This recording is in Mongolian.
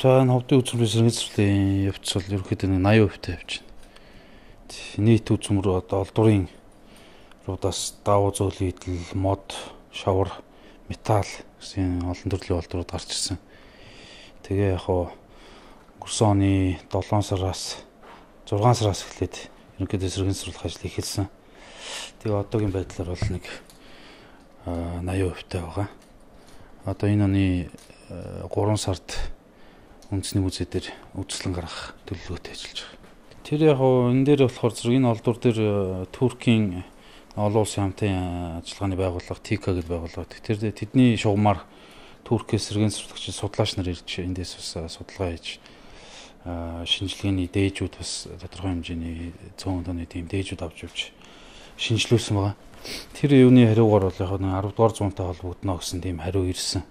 За энэ ховдын үзмэрийн сэргийлслийн явц бол ерөөхдөө 80% тавьж байна. Нийт үзмөр одоо олдурын руудаас давуу зөөл идэл, мод, шавар, металл гэсэн олон төрлийн олдрууд гарч ирсэн. Тэгээ яг хуу өнгөрсөн оны 7 сараас 6 сараас эхлээд ерөнхийдөө сэргэн сэрүүлэх ажил эхэлсэн. Тэгээ одоогийн байдлаар бол нэг 80% таа байгаа. Одоо энэ оны 3 сард үндэсний музей дээр үзэсгэлэн гаргах төлөвлөгөөтэй ажиллаж байгаа. Тэр яг уу энэ дээр болохоор зэрэг энэ олдвор дээр э, Туркийн олон улсын хамтын э, ажиллагааны байгууллага ТИКА гэж байгууллага. Тэр тэдний шугамар Туркээс сэргийн сурлагч судлаач нар ирж эндээс бас э, судалгаа хийж шинжилгээний дээжүүд бас тодорхой хэмжээний 100 тонны тийм дээжүүд авч явж шинжилүүлсэн байгаа. Тэр юуны хариугаар бол яг нэг 10 дугаар зуунтай холбогдно гэсэн тийм хариу ирсэн.